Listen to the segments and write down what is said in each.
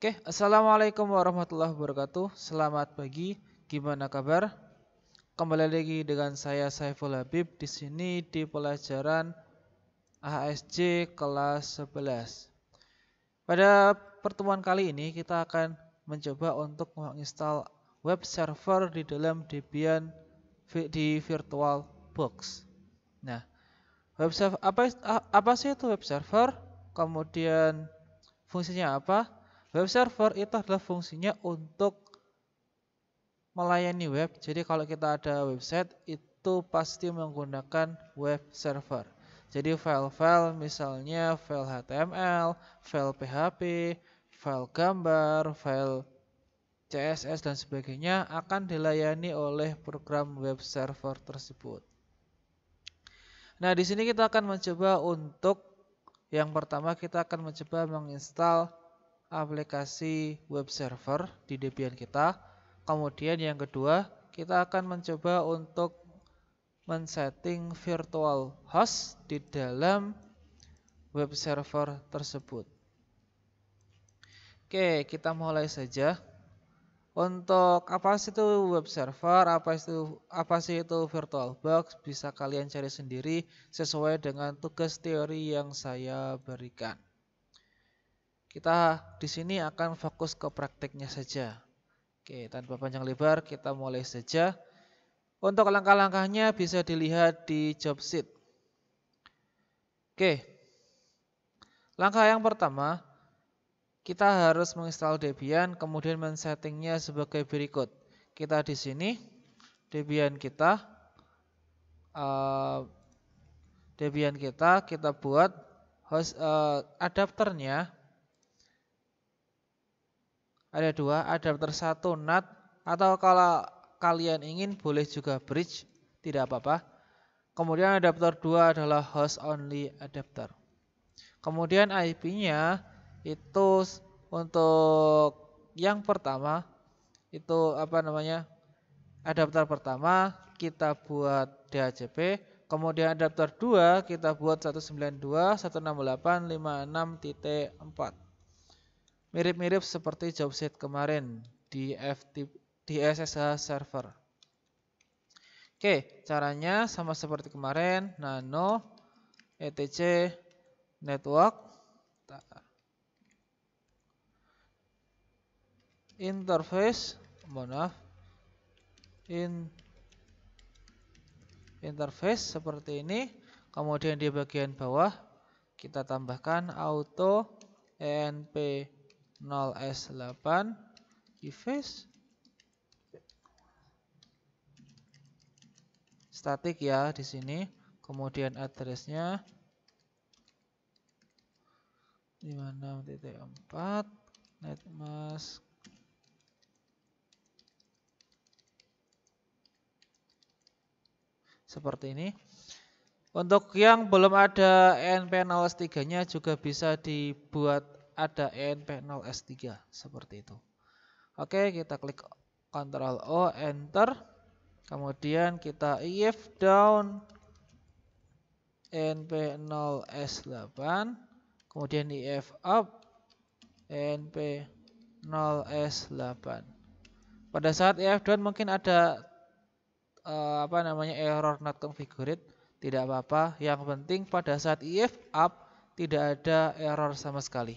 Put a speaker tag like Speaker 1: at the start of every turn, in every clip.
Speaker 1: Oke, Assalamualaikum warahmatullahi wabarakatuh. Selamat pagi, gimana kabar? Kembali lagi dengan saya Saiful Habib di sini di pelajaran AHSJ kelas 11. Pada pertemuan kali ini kita akan mencoba untuk menginstal web server di dalam Debian di virtual box. Nah, web server apa apa sih itu web server? Kemudian fungsinya apa? Web server itu adalah fungsinya untuk melayani web. Jadi kalau kita ada website itu pasti menggunakan web server. Jadi file-file misalnya file HTML, file PHP, file gambar, file CSS dan sebagainya akan dilayani oleh program web server tersebut. Nah, di sini kita akan mencoba untuk yang pertama kita akan mencoba menginstal aplikasi web server di Debian kita. Kemudian yang kedua, kita akan mencoba untuk men-setting virtual host di dalam web server tersebut. Oke, kita mulai saja. Untuk apa sih itu web server, apa itu apa sih itu virtual box? bisa kalian cari sendiri sesuai dengan tugas teori yang saya berikan. Kita di sini akan fokus ke prakteknya saja. Oke, tanpa panjang lebar kita mulai saja. Untuk langkah-langkahnya bisa dilihat di job sheet. Oke. Langkah yang pertama, kita harus menginstal Debian kemudian men-settingnya sebagai berikut. Kita di sini Debian kita eh, Debian kita kita buat eh, adapternya ada dua, adapter satu nat atau kalau kalian ingin boleh juga bridge, tidak apa-apa. Kemudian adapter dua adalah host only adapter. Kemudian IP-nya itu untuk yang pertama itu apa namanya? Adapter pertama kita buat DHCP, kemudian adapter 2 kita buat 192.168.56.4. Mirip-mirip seperti job kemarin di FTP di SSH server. Oke, caranya sama seperti kemarin, nano etc network interface, mohon In interface seperti ini. Kemudian di bagian bawah kita tambahkan auto e np 0S8 Device statik ya di sini kemudian addressnya 56.4 netmask seperti ini untuk yang belum ada np 3 nya juga bisa dibuat ada e np 0S3 seperti itu. Oke, kita klik Ctrl O, Enter. Kemudian kita if down e np 0S8. Kemudian if up e np 0S8. Pada saat if down mungkin ada uh, apa namanya error not configured. Tidak apa-apa, yang penting pada saat if up tidak ada error sama sekali.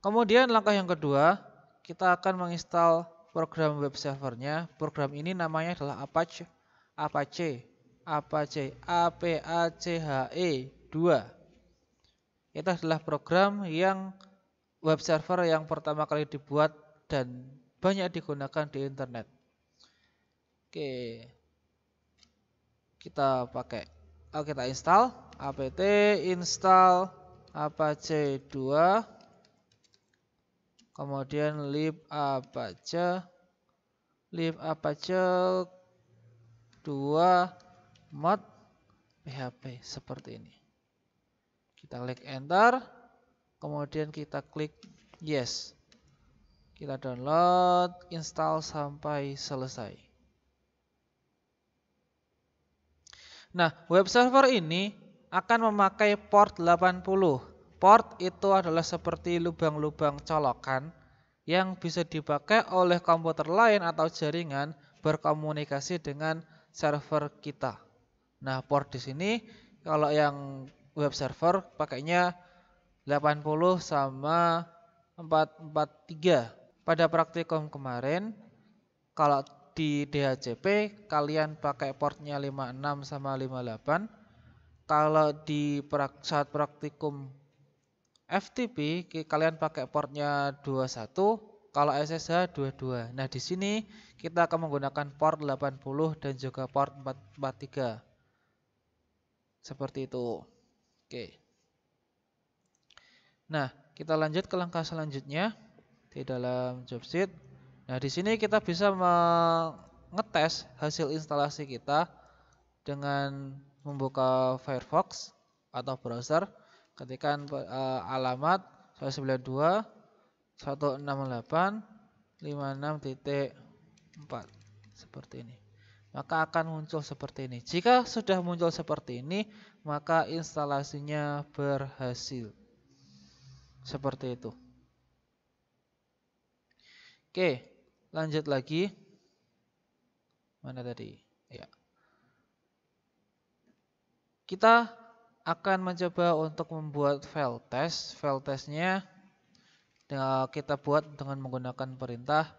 Speaker 1: Kemudian langkah yang kedua, kita akan menginstal program web servernya. Program ini namanya adalah Apache Apache Apache A P A C H E 2. Itu adalah program yang web server yang pertama kali dibuat dan banyak digunakan di internet. Oke. Kita pakai oh, kita install apt install apache 2 kemudian lip apache lip apache 2 mod php seperti ini kita klik enter kemudian kita klik yes kita download install sampai selesai nah web server ini akan memakai port 80 Port itu adalah seperti lubang-lubang colokan yang bisa dipakai oleh komputer lain atau jaringan berkomunikasi dengan server kita. Nah, port di sini kalau yang web server pakainya 80 sama 443. Pada praktikum kemarin kalau di DHCP kalian pakai portnya 56 sama 58. Kalau di saat praktikum FTP kalian pakai portnya 21 kalau SSH 22 nah di sini kita akan menggunakan port 80 dan juga port 43 seperti itu oke nah kita lanjut ke langkah selanjutnya di dalam job sheet. nah di sini kita bisa mengetes hasil instalasi kita dengan membuka Firefox atau browser ketikan anu, uh, eh, alamat 192 168 56.4 seperti ini maka akan muncul seperti ini jika sudah muncul seperti ini maka instalasinya berhasil seperti itu oke lanjut lagi mana tadi ya kita akan mencoba untuk membuat file test. File testnya kita buat dengan menggunakan perintah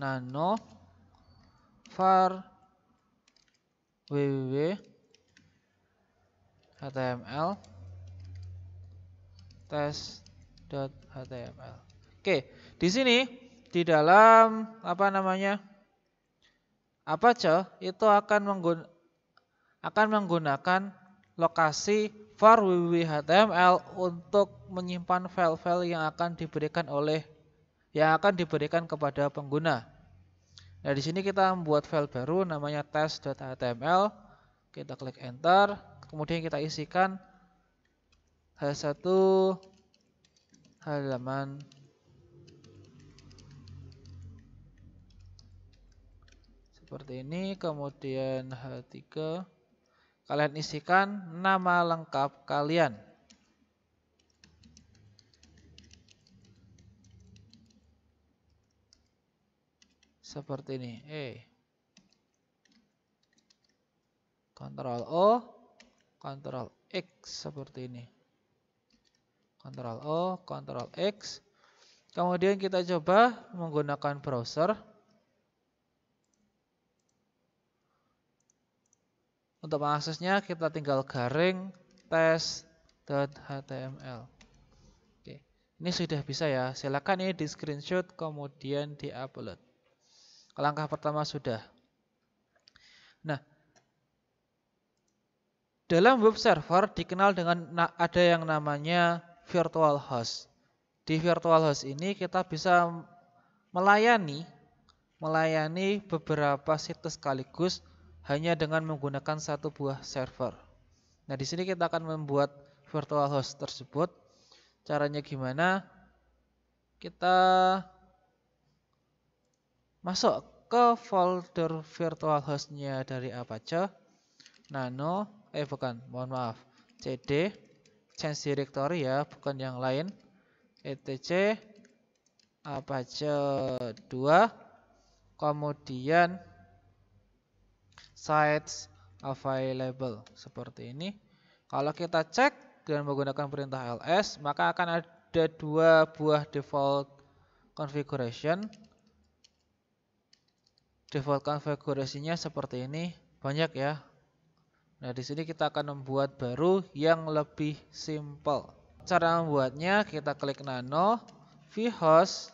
Speaker 1: nano var www html test.html. Oke, di sini di dalam apa namanya? Apa itu akan menggun akan menggunakan lokasi var HTML untuk menyimpan file-file yang akan diberikan oleh yang akan diberikan kepada pengguna. Nah, di sini kita membuat file baru namanya test.html. Kita klik enter, kemudian kita isikan H1 halaman seperti ini, kemudian H3 Kalian isikan nama lengkap kalian. Seperti ini. Eh. Ctrl O, Ctrl X seperti ini. Ctrl O, Ctrl X. Kemudian kita coba menggunakan browser. Untuk mengaksesnya kita tinggal garing test.html. Oke, ini sudah bisa ya. Silakan ini di screenshot kemudian di upload. Langkah pertama sudah. Nah, dalam web server dikenal dengan ada yang namanya virtual host. Di virtual host ini kita bisa melayani melayani beberapa situs sekaligus hanya dengan menggunakan satu buah server. Nah, di sini kita akan membuat virtual host tersebut. Caranya gimana? Kita masuk ke folder virtual hostnya dari Apache, nano, eh bukan, mohon maaf, cd, change directory ya, bukan yang lain, etc, Apache 2, kemudian sites available seperti ini. Kalau kita cek dengan menggunakan perintah ls, maka akan ada dua buah default configuration. Default konfigurasinya seperti ini, banyak ya. Nah, di sini kita akan membuat baru yang lebih simple. Cara membuatnya kita klik nano vhost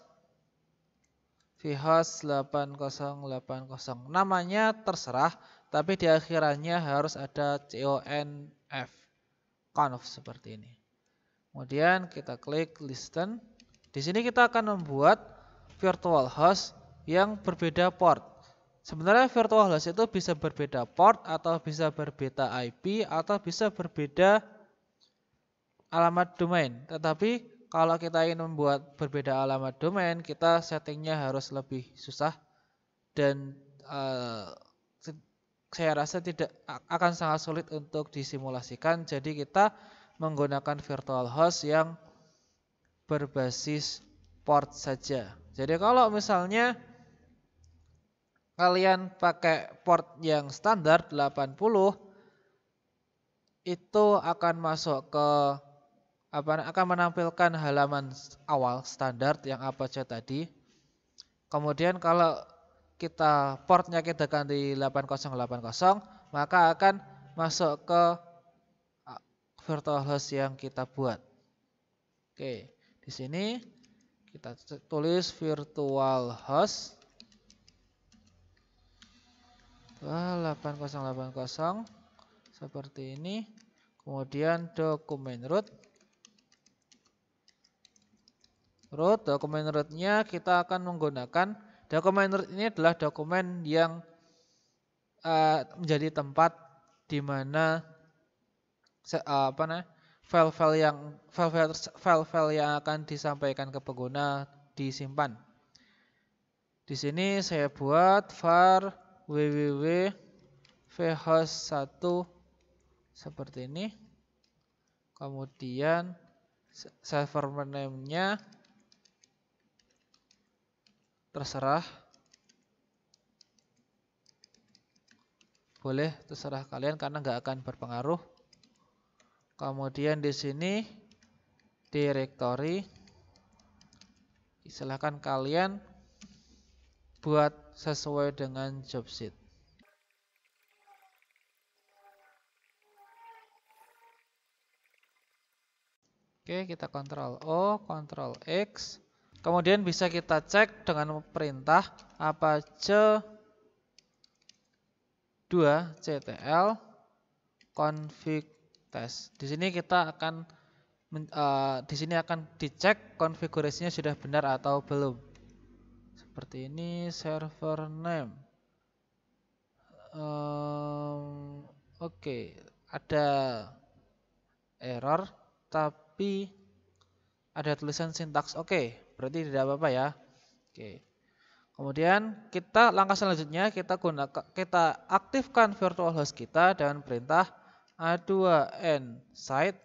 Speaker 1: vhost 8080 namanya terserah tapi di akhirannya harus ada conf. Conf seperti ini. Kemudian kita klik listen. Di sini kita akan membuat virtual host yang berbeda port. Sebenarnya virtual host itu bisa berbeda port atau bisa berbeda IP atau bisa berbeda alamat domain. Tetapi kalau kita ingin membuat berbeda alamat domain, kita settingnya harus lebih susah dan uh, saya rasa tidak akan sangat sulit untuk disimulasikan. Jadi kita menggunakan virtual host yang berbasis port saja. Jadi kalau misalnya kalian pakai port yang standar 80 itu akan masuk ke apa akan menampilkan halaman awal standar yang apa saja tadi. Kemudian kalau kita portnya kita ganti 8080 maka akan masuk ke ah, virtual host yang kita buat. Oke, di sini kita tulis virtual host 8080 seperti ini. Kemudian dokumen root root dokumen rootnya kita akan menggunakan Dokumen ini adalah dokumen yang uh, menjadi tempat di mana uh, file-file yang file-file file-file yang akan disampaikan ke pengguna disimpan. Di sini saya buat var www vhost1 seperti ini. Kemudian server name-nya terserah boleh terserah kalian karena nggak akan berpengaruh kemudian di sini directory silahkan kalian buat sesuai dengan job sheet Oke, kita kontrol O, kontrol X. Kemudian bisa kita cek dengan perintah apa c2 ctl config test. Di sini kita akan uh, di sini akan dicek konfigurasinya sudah benar atau belum. Seperti ini server name. Um, Oke, okay. ada error tapi ada tulisan sintaks oke. Okay. Berarti tidak apa-apa ya. Oke. Kemudian kita langkah selanjutnya kita gunakan kita aktifkan virtual host kita dengan perintah a2n site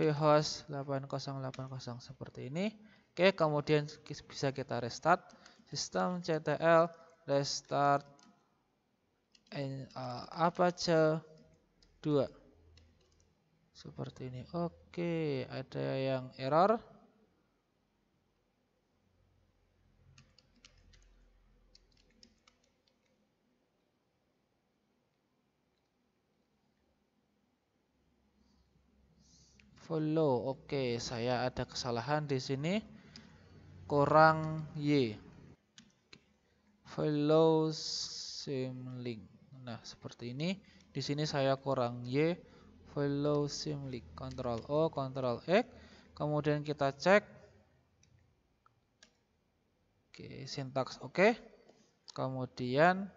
Speaker 1: vhost 8080 seperti ini. Oke, kemudian bisa kita restart sistem CTL restart uh, eh, Apache 2 seperti ini. Oke, ada yang error. follow. Oke, saya ada kesalahan di sini. Kurang Y. Follow sim link. Nah, seperti ini. Di sini saya kurang Y. Follow sim link. Ctrl O, Ctrl X. Kemudian kita cek. Oke, sintaks oke. Kemudian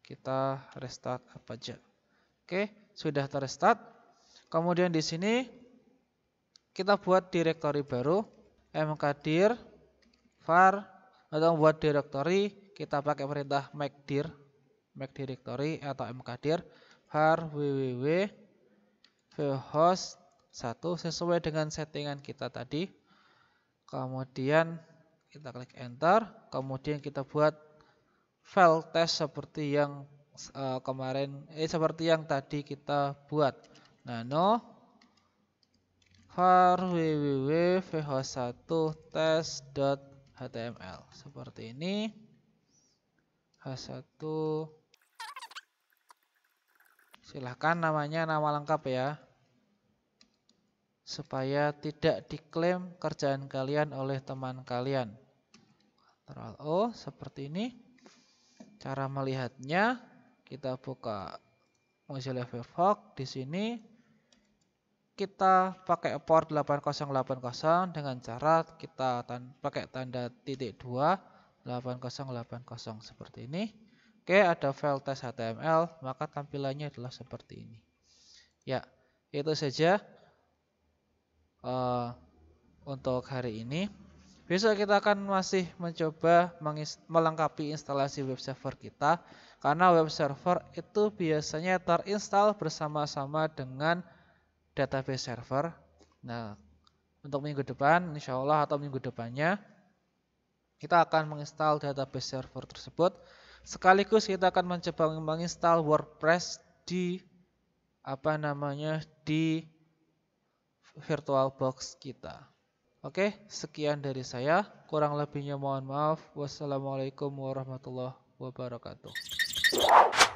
Speaker 1: kita restart apa aja. Oke, sudah terrestart. Kemudian di sini kita buat direktori baru mkdir var atau buat direktori kita pakai perintah mkdir make directory atau mkdir var www vhost 1 sesuai dengan settingan kita tadi kemudian kita klik enter kemudian kita buat file test seperti yang uh, kemarin eh seperti yang tadi kita buat nano var www vh1 test.html seperti ini h1 silahkan namanya nama lengkap ya supaya tidak diklaim kerjaan kalian oleh teman kalian Ctrl O seperti ini cara melihatnya kita buka Mozilla Firefox di sini kita pakai port 8080 dengan cara kita tan pakai tanda titik 2 8080 seperti ini. Oke, ada file test HTML, maka tampilannya adalah seperti ini. Ya, itu saja uh, untuk hari ini. Besok kita akan masih mencoba melengkapi instalasi web server kita karena web server itu biasanya terinstall bersama-sama dengan database server. Nah, untuk minggu depan, insya Allah atau minggu depannya, kita akan menginstal database server tersebut. Sekaligus kita akan mencoba menginstal WordPress di apa namanya di VirtualBox kita. Oke, sekian dari saya. Kurang lebihnya mohon maaf. Wassalamualaikum warahmatullahi wabarakatuh.